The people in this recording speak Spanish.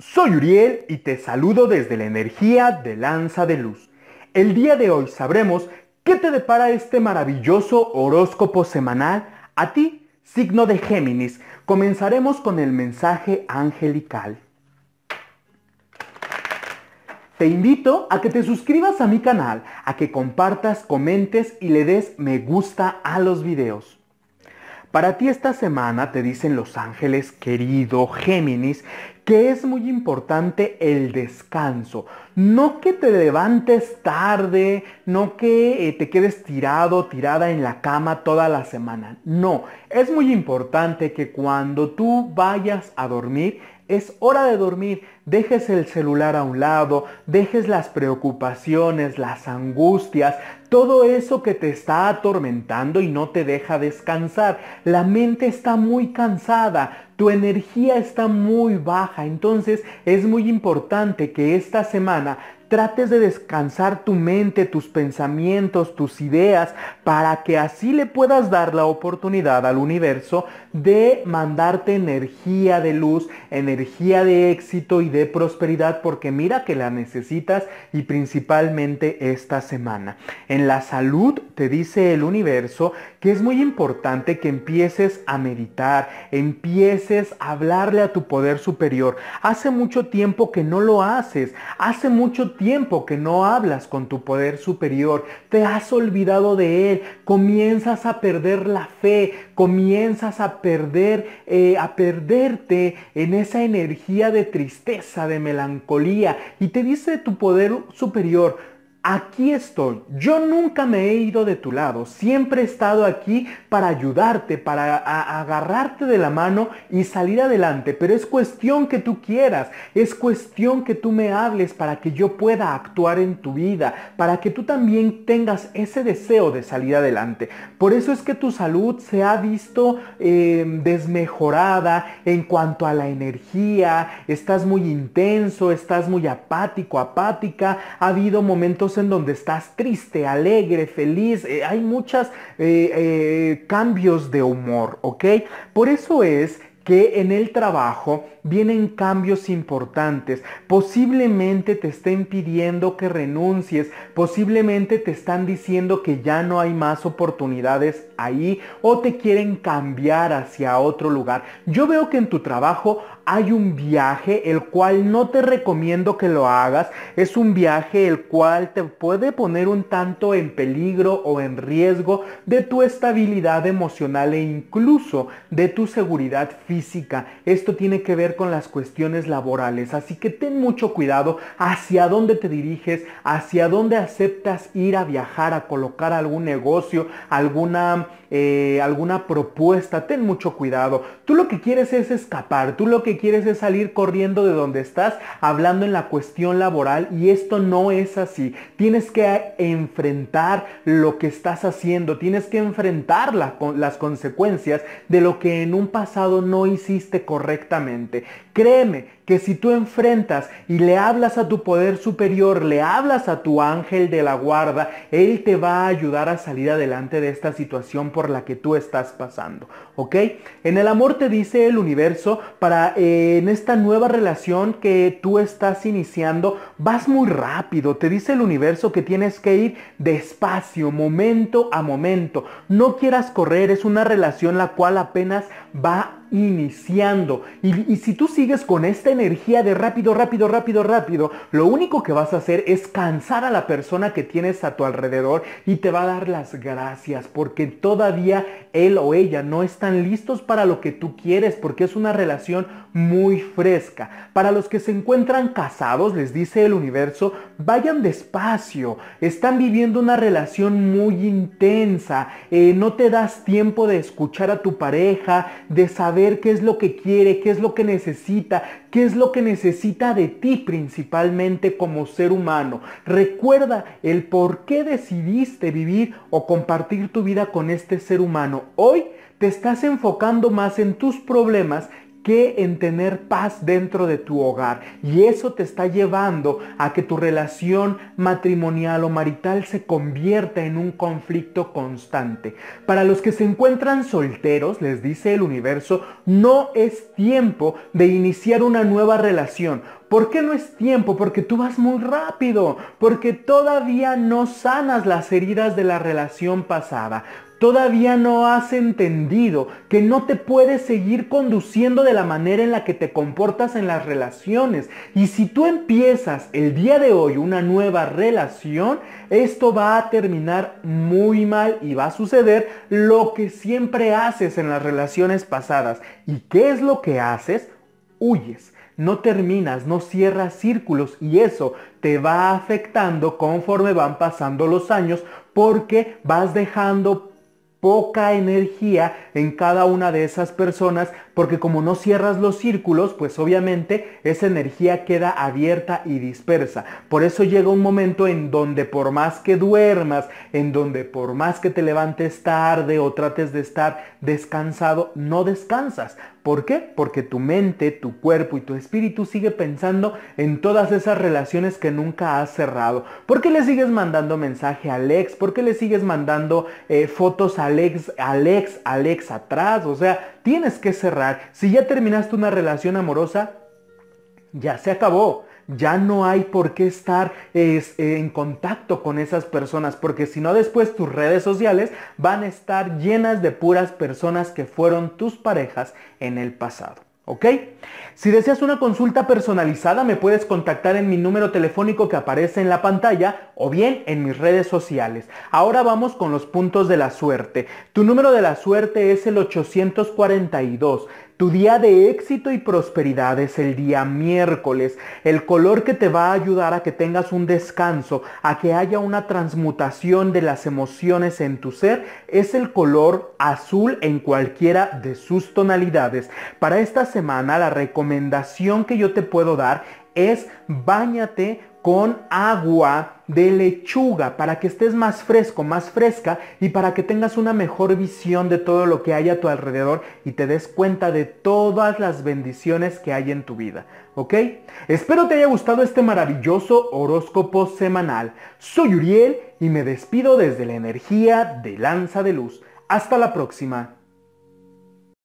Soy Uriel y te saludo desde la energía de Lanza de Luz. El día de hoy sabremos qué te depara este maravilloso horóscopo semanal a ti, signo de Géminis. Comenzaremos con el mensaje angelical. Te invito a que te suscribas a mi canal, a que compartas, comentes y le des me gusta a los videos. Para ti esta semana te dicen los ángeles, querido Géminis, que es muy importante el descanso. No que te levantes tarde, no que eh, te quedes tirado, tirada en la cama toda la semana. No, es muy importante que cuando tú vayas a dormir, es hora de dormir. Dejes el celular a un lado, dejes las preocupaciones, las angustias, todo eso que te está atormentando y no te deja descansar. La mente está muy cansada, tu energía está muy baja, entonces es muy importante que esta semana trates de descansar tu mente, tus pensamientos, tus ideas, para que así le puedas dar la oportunidad al universo de mandarte energía de luz, energía de éxito y de prosperidad, porque mira que la necesitas y principalmente esta semana. En la salud te dice el universo que es muy importante que empieces a meditar, empieces a hablarle a tu poder superior. Hace mucho tiempo que no lo haces, hace mucho tiempo que no hablas con tu poder superior, te has olvidado de él comienzas a perder la fe, comienzas a perder, eh, a perderte en esa energía de tristeza, de melancolía, y te dice tu poder superior, aquí estoy. Yo nunca me he ido de tu lado. Siempre he estado aquí para ayudarte, para agarrarte de la mano y salir adelante. Pero es cuestión que tú quieras. Es cuestión que tú me hables para que yo pueda actuar en tu vida. Para que tú también tengas ese deseo de salir adelante. Por eso es que tu salud se ha visto em, desmejorada en cuanto a la energía. Estás muy intenso, estás muy apático, apática. Ha habido momentos en donde estás triste, alegre, feliz, eh, hay muchos eh, eh, cambios de humor, ¿ok? Por eso es que en el trabajo vienen cambios importantes. Posiblemente te estén pidiendo que renuncies, posiblemente te están diciendo que ya no hay más oportunidades ahí o te quieren cambiar hacia otro lugar. Yo veo que en tu trabajo hay un viaje el cual no te recomiendo que lo hagas. Es un viaje el cual te puede poner un tanto en peligro o en riesgo de tu estabilidad emocional e incluso de tu seguridad física. Esto tiene que ver con las cuestiones laborales. Así que ten mucho cuidado hacia dónde te diriges, hacia dónde aceptas ir a viajar, a colocar algún negocio, alguna, eh, alguna propuesta. Ten mucho cuidado. Tú lo que quieres es escapar. Tú lo que quieres es salir corriendo de donde estás hablando en la cuestión laboral y esto no es así. Tienes que enfrentar lo que estás haciendo, tienes que enfrentar las consecuencias de lo que en un pasado no hiciste correctamente. Créeme que si tú enfrentas y le hablas a tu poder superior, le hablas a tu ángel de la guarda, él te va a ayudar a salir adelante de esta situación por la que tú estás pasando. ¿Ok? En el amor te dice el universo para eh, en esta nueva relación que tú estás iniciando, vas muy rápido. Te dice el universo que tienes que ir despacio, momento a momento. No quieras correr, es una relación la cual apenas va iniciando. Y, si tú sigues con esta energía de rápido, rápido, rápido, rápido, lo único que vas a hacer es cansar a la persona que tienes a tu alrededor y te va a dar las gracias porque todavía él o ella no están listos para lo que tú quieres porque es una relación muy fresca. Para los que se encuentran casados, les dice el universo, vayan despacio, están viviendo una relación muy intensa, eh, no te das tiempo de escuchar a tu pareja, de saber qué es lo que quiere, qué es lo que necesita, qué es lo que necesita de ti principalmente como ser humano. Recuerda el por qué decidiste vivir o compartir tu vida con este ser humano. Hoy te estás enfocando más en tus problemas que en tener paz dentro de tu hogar. Y eso te está llevando a que tu relación matrimonial o marital se convierta en un conflicto constante. Para los que se encuentran solteros, les dice el universo, no es tiempo de iniciar una nueva relación. ¿Por qué no es tiempo? Porque tú vas muy rápido, porque todavía no sanas las heridas de la relación pasada todavía no has entendido que no te puedes seguir conduciendo de la manera en la que te comportas en las relaciones. Y si tú empiezas el día de hoy una nueva relación, esto va a terminar muy mal y va a suceder lo que siempre haces en las relaciones pasadas. ¿Y qué es lo que haces? Huyes no terminas, no cierras círculos y eso te va afectando conforme van pasando los años porque vas dejando poca energía en cada una de esas personas porque como no cierras los círculos, pues obviamente esa energía queda abierta y dispersa. Por eso llega un momento en donde por más que duermas, en donde por más que te levantes tarde o trates de estar descansado, no descansas. ¿Por qué? Porque tu mente, tu cuerpo y tu espíritu sigue pensando en todas esas relaciones que nunca has cerrado. ¿Por qué le sigues mandando mensaje a Alex? ¿Por qué le sigues mandando eh, fotos a Alex, Alex, Alex atrás? O sea, tienes que cerrar. Si ya terminaste una relación amorosa, ya se acabó. Ya no hay por qué estar eh, en contacto con esas personas, porque si no después tus redes sociales van a estar llenas de puras personas que fueron tus parejas en el pasado. ¿Ok? Si deseas una consulta personalizada me puedes contactar en mi número telefónico que aparece en la pantalla o bien en mis redes sociales. Ahora vamos con los puntos de la suerte. Tu número de la suerte es el 842. Tu día de éxito y prosperidad es el día miércoles, el color que te va a ayudar a que tengas un descanso, a que haya una transmutación de las emociones en tu ser, es el color azul en cualquiera de sus tonalidades. Para esta semana la recomendación que yo te puedo dar es bañate con agua de lechuga para que estés más fresco, más fresca y para que tengas una mejor visión de todo lo que hay a tu alrededor y te des cuenta de todas las bendiciones que hay en tu vida. ¿Ok? Espero te haya gustado este maravilloso horóscopo semanal. Soy Uriel y me despido desde la energía de Lanza de Luz. Hasta la próxima.